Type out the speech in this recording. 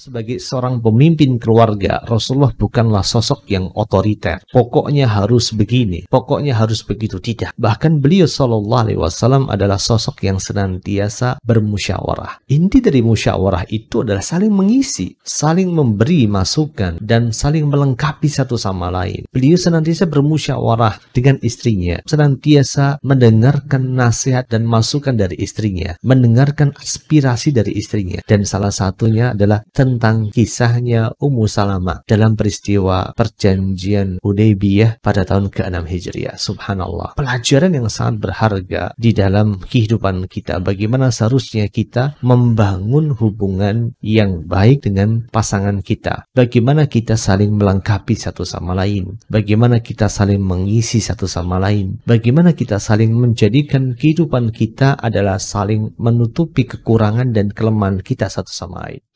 Sebagai seorang pemimpin keluarga, Rasulullah bukanlah sosok yang otoriter. Pokoknya harus begini, pokoknya harus begitu tidak. Bahkan beliau Shallallahu Alaihi Wasallam adalah sosok yang senantiasa bermusyawarah. Inti dari musyawarah itu adalah saling mengisi, saling memberi masukan, dan saling melengkapi satu sama lain. Beliau senantiasa bermusyawarah dengan istrinya, senantiasa mendengarkan nasihat dan masukan dari istrinya, mendengarkan aspirasi dari istrinya, dan salah satunya adalah tentang tentang kisahnya Ummu Salamah dalam peristiwa perjanjian Hudaybiyah pada tahun ke-6 Hijriah. Subhanallah. Pelajaran yang sangat berharga di dalam kehidupan kita. Bagaimana seharusnya kita membangun hubungan yang baik dengan pasangan kita. Bagaimana kita saling melengkapi satu sama lain. Bagaimana kita saling mengisi satu sama lain. Bagaimana kita saling menjadikan kehidupan kita adalah saling menutupi kekurangan dan kelemahan kita satu sama lain.